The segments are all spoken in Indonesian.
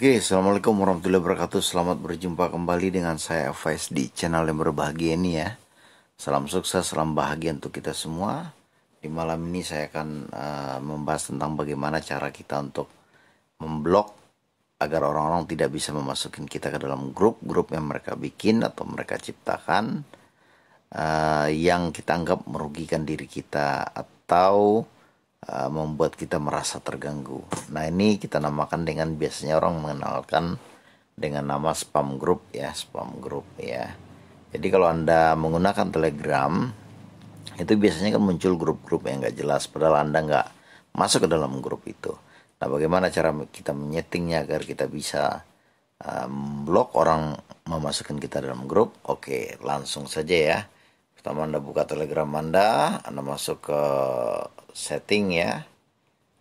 Oke, Assalamualaikum warahmatullahi wabarakatuh Selamat berjumpa kembali dengan saya Faiz di channel yang berbahagia ini ya Salam sukses, salam bahagia untuk kita semua Di malam ini saya akan uh, membahas tentang bagaimana cara kita untuk memblok Agar orang-orang tidak bisa memasukin kita ke dalam grup-grup yang mereka bikin atau mereka ciptakan uh, Yang kita anggap merugikan diri kita atau Eh, membuat kita merasa terganggu. Nah, ini kita namakan dengan biasanya orang mengenalkan dengan nama spam group ya, spam group ya. Jadi kalau Anda menggunakan Telegram itu biasanya kan muncul grup-grup yang nggak jelas padahal Anda nggak masuk ke dalam grup itu. Nah, bagaimana cara kita menyetingnya agar kita bisa um, orang memasukkan kita dalam grup? Oke, langsung saja ya. Pertama Anda buka Telegram Anda, Anda masuk ke setting ya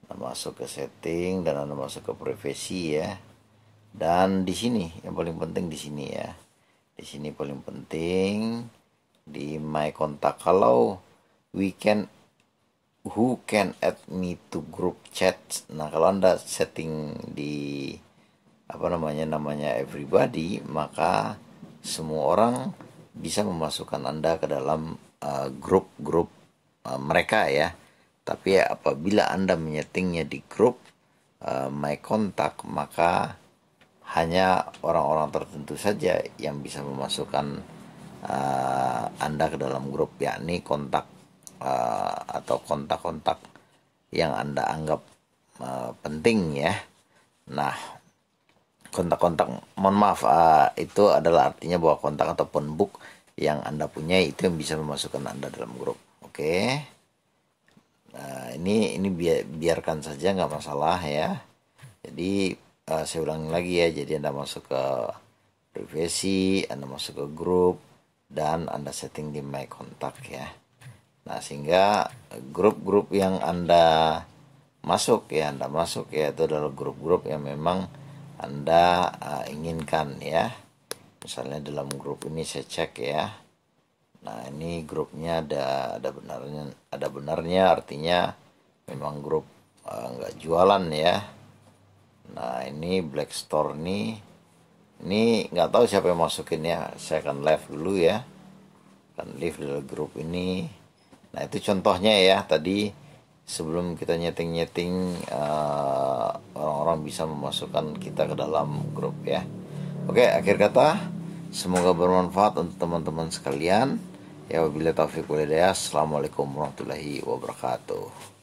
Anda masuk ke setting dan Anda masuk ke profesi ya dan di sini yang paling penting di sini ya di sini paling penting di my kontak kalau we can who can add me to group chat nah kalau anda setting di apa namanya namanya everybody maka semua orang bisa memasukkan anda ke dalam eh, grup-grup uh, eh, uh, mereka ya tapi ya, apabila Anda menyetingnya di grup uh, My Contact, maka hanya orang-orang tertentu saja yang bisa memasukkan uh, Anda ke dalam grup, yakni kontak uh, atau kontak-kontak yang Anda anggap uh, penting ya. Nah, kontak-kontak, mohon maaf, uh, itu adalah artinya bahwa kontak ataupun book yang Anda punya itu yang bisa memasukkan Anda dalam grup. Oke. Okay? Nah, ini ini biarkan saja nggak masalah ya. Jadi uh, saya ulangi lagi ya. Jadi Anda masuk ke privasi, Anda masuk ke grup dan Anda setting di my contact ya. Nah, sehingga grup-grup yang Anda masuk ya, Anda masuk ya itu adalah grup-grup yang memang Anda uh, inginkan ya. Misalnya dalam grup ini saya cek ya Nah ini grupnya ada ada benarnya ada benarnya artinya memang grup eh, nggak uh, jualan ya. Nah ini Black Store nih ini nggak tahu siapa yang masukin ya. Saya akan live dulu ya. Akan live dulu grup ini. Nah itu contohnya ya tadi sebelum kita nyeting-nyeting orang eh, orang-orang bisa memasukkan kita ke dalam grup ya. Oke akhir kata semoga bermanfaat untuk teman-teman sekalian. Ya wabillahi taufiq walhidayah. Assalamualaikum warahmatullahi wabarakatuh.